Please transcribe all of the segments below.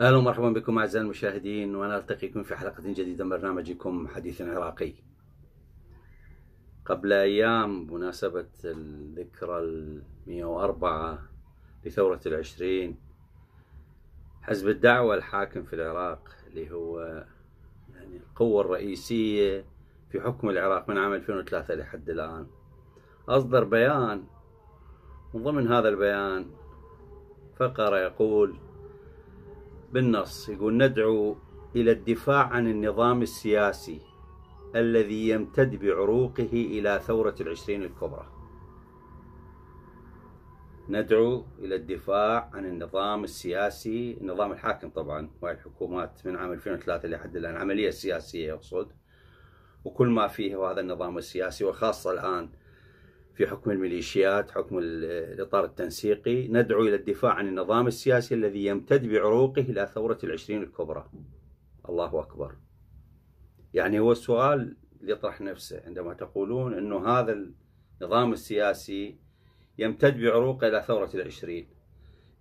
اهلا ومرحبا بكم اعزائي المشاهدين وانا التقيكم في حلقه جديده من برنامجكم حديث عراقي. قبل ايام بمناسبه الذكرى ال 104 لثوره العشرين حزب الدعوة الحاكم في العراق اللي هو يعني القوة الرئيسية في حكم العراق من عام 2003 لحد الآن أصدر بيان من ضمن هذا البيان فقرة يقول بالنص يقول ندعو إلى الدفاع عن النظام السياسي الذي يمتد بعروقه إلى ثورة العشرين الكبرى ندعو إلى الدفاع عن النظام السياسي النظام الحاكم طبعا وهي الحكومات من عام 2003 لحد الآن العملية السياسية يقصد وكل ما فيه هذا النظام السياسي وخاصة الآن في حكم الميليشيات حكم الإطار التنسيقي ندعو إلى الدفاع عن النظام السياسي الذي يمتد بعروقه إلى ثورة العشرين الكبرى الله أكبر يعني هو السؤال يطرح نفسه عندما تقولون أنه هذا النظام السياسي يمتد بعروقه إلى ثورة العشرين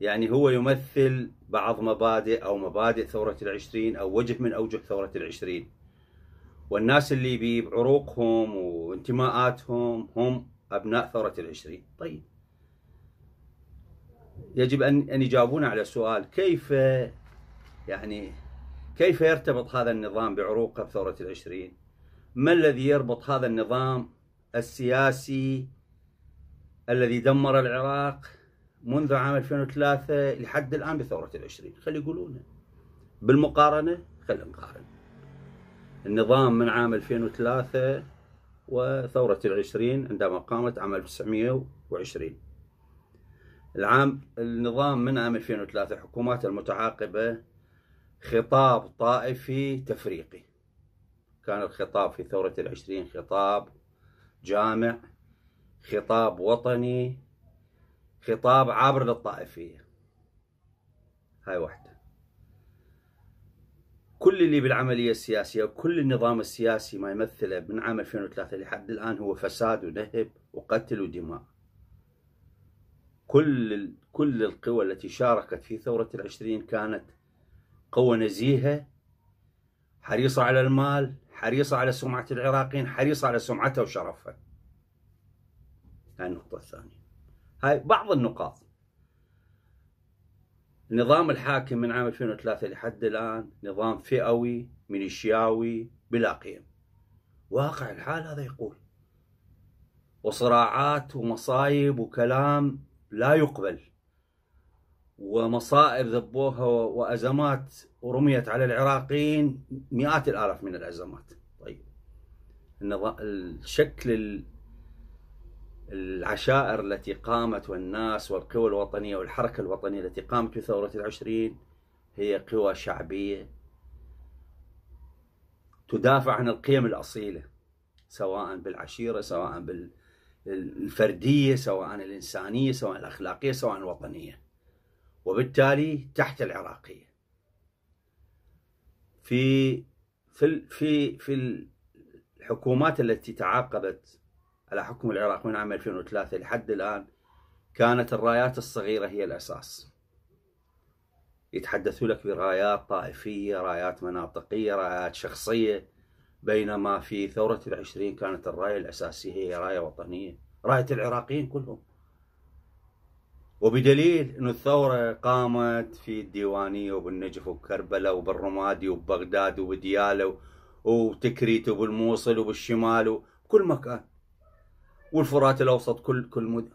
يعني هو يمثل بعض مبادئ أو مبادئ ثورة العشرين أو وجه من أوجه ثورة العشرين والناس اللي بعروقهم وانتماءاتهم هم أبناء ثورة العشرين طيب يجب أن أن يجاوبونا على السؤال كيف يعني كيف يرتبط هذا النظام بعروقه بثورة العشرين ما الذي يربط هذا النظام السياسي الذي دمر العراق منذ عام 2003 لحد الآن بثورة العشرين خلي يقولون بالمقارنة خلي نقارن النظام من عام 2003 وثورة العشرين عندما قامت عام 1920 العام النظام من عام 2003 حكومات المتعاقبة خطاب طائفي تفريقي كان الخطاب في ثورة العشرين خطاب جامع خطاب وطني خطاب عابر للطائفية هاي واحدة كل اللي بالعملية السياسية وكل النظام السياسي ما يمثله من عام 2003 لحد الآن هو فساد ونهب وقتل ودماء كل كل القوى التي شاركت في ثورة العشرين كانت قوة نزيهة حريصة على المال حريصة على سمعة العراقيين حريصة على سمعتها وشرفها هاي النقطة الثانية هاي بعض النقاط النظام الحاكم من عام 2003 لحد الآن نظام فئوي ميليشياوي بلا قيم واقع الحال هذا يقول وصراعات ومصايب وكلام لا يقبل ومصائب ذبوها وأزمات ورميت على العراقيين مئات الآلاف من الأزمات طيب الشكل العشائر التي قامت والناس والقوى الوطنية والحركة الوطنية التي قامت بثورة العشرين هي قوى شعبية تدافع عن القيم الأصيلة سواء بالعشيرة سواء بالفردية سواء الإنسانية سواء الأخلاقية سواء الوطنية وبالتالي تحت العراقية في في في في الحكومات التي تعاقبت على حكم العراق من عام 2003 لحد الآن كانت الرايات الصغيرة هي الأساس يتحدثوا لك برايات طائفية رايات مناطقية رايات شخصية بينما في ثورة العشرين كانت الراية الأساسية هي راية وطنية راية العراقيين كلهم وبدليل أن الثورة قامت في الديوانية وبالنجف وبكربلاء وبالرمادي وبغداد وبديالة وتكريت وبالموصل وبالشمال وكل مكان والفرات الاوسط كل كل مد...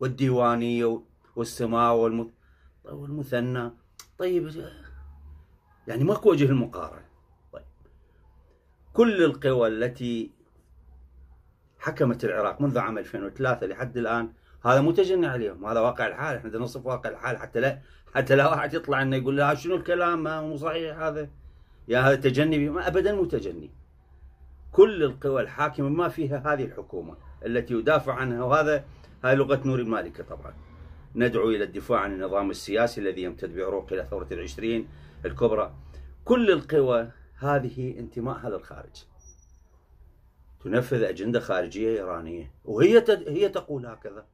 والديوانيه والسماء والم... طيب والمثنى طيب يعني ماكو وجه المقارنه طيب كل القوى التي حكمت العراق منذ عام 2003 لحد الان هذا مو تجني عليهم هذا واقع الحال احنا نصف واقع الحال حتى لا حتى لا واحد يطلع لنا يقول لا شنو الكلام مو صحيح هذا يا هذا تجني ما ابدا مو تجني كل القوى الحاكمه ما فيها هذه الحكومه التي يدافع عنها وهذا هاي لغة نور المالكة طبعا ندعو إلى الدفاع عن النظام السياسي الذي يمتد بعروق إلى ثورة العشرين الكبرى كل القوى هذه انتماء هذا الخارج تنفذ أجندة خارجية إيرانية وهي تد... هي تقول هكذا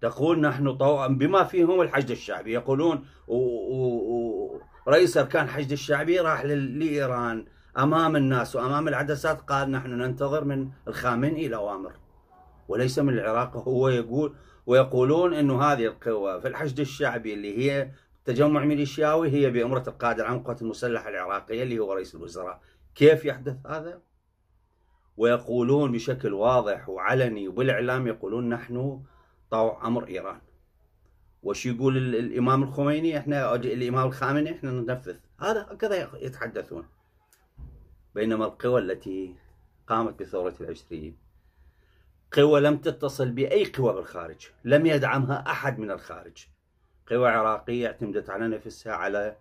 تقول نحن طوعا بما فيهم الحشد الشعبي يقولون و... و... رئيس أركان الحشد الشعبي راح ل... لإيران أمام الناس وأمام العدسات قال نحن ننتظر من الخامنئي الأوامر وليس من العراق هو يقول ويقولون انه هذه القوى في الحشد الشعبي اللي هي تجمع ميليشياوي هي بأمرة القائد العام للقوات المسلحة العراقية اللي هو رئيس الوزراء كيف يحدث هذا؟ ويقولون بشكل واضح وعلني وبالإعلام يقولون نحن طوع أمر إيران وش يقول الإمام الخميني احنا الإمام الخامني احنا ننفذ هذا هكذا يتحدثون بينما القوى التي قامت بثورة العشرين قوى لم تتصل بأي قوى بالخارج لم يدعمها أحد من الخارج قوى عراقية اعتمدت على نفسها على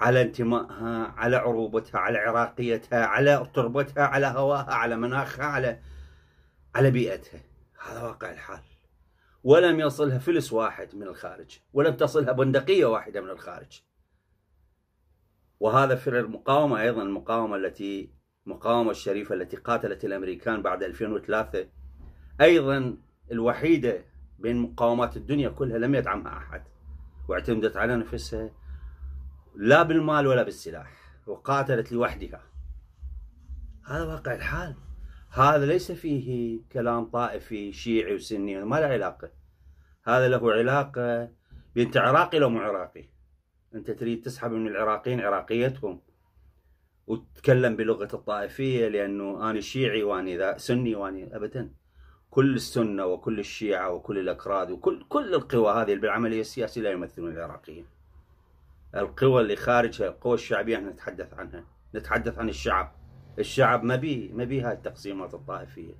على انتمائها على عروبتها على عراقيتها على تربتها على هواها على مناخها على على بيئتها هذا واقع الحال ولم يصلها فلس واحد من الخارج ولم تصلها بندقية واحدة من الخارج وهذا في المقاومة أيضا المقاومة التي مقاومة الشريفة التي قاتلت الأمريكان بعد 2003 أيضا الوحيدة بين مقاومات الدنيا كلها لم يدعمها أحد واعتمدت على نفسها لا بالمال ولا بالسلاح وقاتلت لوحدها هذا واقع الحال هذا ليس فيه كلام طائفي شيعي وسني ما له علاقة هذا له علاقة بأنت عراقي لو مو عراقي أنت تريد تسحب من العراقيين عراقيتهم وتتكلم بلغة الطائفية لأنه أنا شيعي واني ذا سني واني أبدا كل السنة وكل الشيعة وكل الأكراد وكل كل القوى هذه بالعملية السياسية لا يمثلون العراقيين القوى اللي خارجها القوى الشعبية احنا نتحدث عنها نتحدث عن الشعب الشعب ما بيه ما بيه هاي التقسيمات الطائفية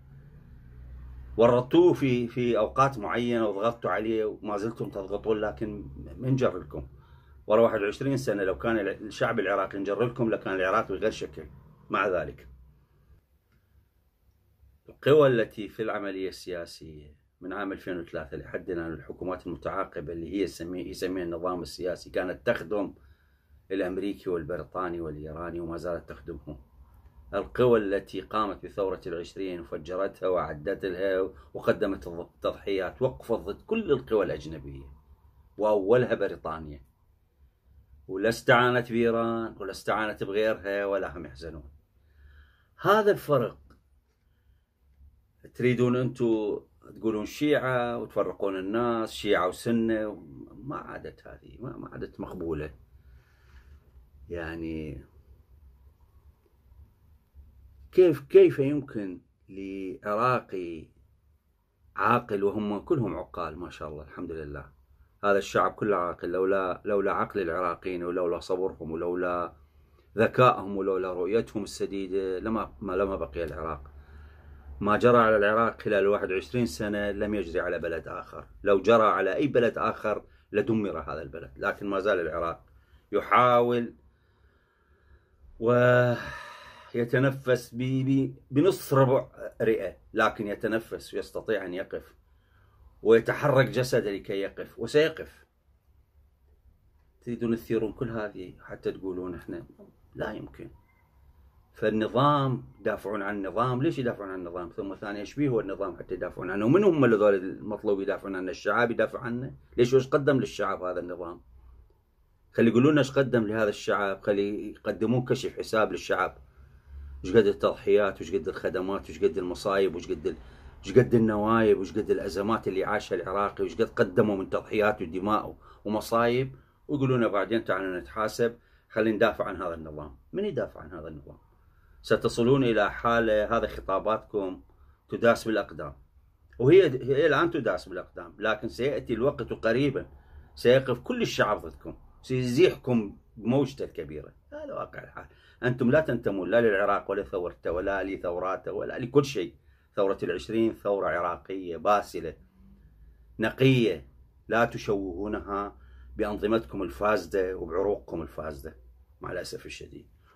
ورطوه في في أوقات معينة وضغطتوا عليه وما زلتم تضغطون لكن منجر لكم ورا 21 سنة لو كان الشعب العراقي نجر لكم لكان العراق بغير شكل مع ذلك القوى التي في العملية السياسية من عام 2003 لحد الآن الحكومات المتعاقبة اللي هي يسميها النظام السياسي كانت تخدم الأمريكي والبريطاني والإيراني وما زالت تخدمهم القوى التي قامت بثورة العشرين وفجرتها وعدت لها وقدمت التضحيات وقفت ضد كل القوى الأجنبية وأولها بريطانيا ولا استعانت بإيران ولا استعانت بغيرها ولا هم يحزنون هذا الفرق تريدون انتم تقولون شيعة وتفرقون الناس شيعة وسنة ما عادت هذه ما عادت مقبولة يعني كيف كيف يمكن لعراقي عاقل وهم كلهم عقال ما شاء الله الحمد لله هذا الشعب كله عاقل لولا لولا عقل العراقيين ولولا صبرهم ولولا ذكائهم ولولا رؤيتهم السديده لما لما بقي العراق ما جرى على العراق خلال 21 سنة لم يجري على بلد آخر لو جرى على أي بلد آخر لدمر هذا البلد لكن ما زال العراق يحاول ويتنفس بنص ربع رئة لكن يتنفس ويستطيع أن يقف ويتحرك جسده لكي يقف وسيقف تريدون تثيرون كل هذه حتى تقولون احنا لا يمكن فالنظام يدافعون عن النظام ليش يدافعون عن النظام ثم ثانيا ايش هو النظام حتى يدافعون عنه ومن هم اللي ذول المطلوب يدافعون عنه الشعب يدافع عنه ليش وش قدم للشعب هذا النظام خلي يقولون ايش قدم لهذا الشعب خلي يقدمون كشف حساب للشعب وش قد التضحيات وش قد الخدمات وش قد المصايب وش قد وش قد النوايب وش قد الازمات اللي عاشها العراقي وش قد قدموا من تضحيات ودماء ومصايب ويقولون بعدين تعالوا نتحاسب خلينا ندافع عن هذا النظام من يدافع عن هذا النظام ستصلون إلى حالة هذا خطاباتكم تداس بالأقدام وهي هي الآن تداس بالأقدام لكن سيأتي الوقت قريبا سيقف كل الشعب ضدكم سيزيحكم بموجته الكبيرة هذا واقع الحال أنتم لا تنتمون لا للعراق ولا ثورته ولا لثوراته ولا لكل شيء ثورة العشرين ثورة عراقية باسلة نقية لا تشوهونها بأنظمتكم الفاسدة وبعروقكم الفاسدة مع الأسف الشديد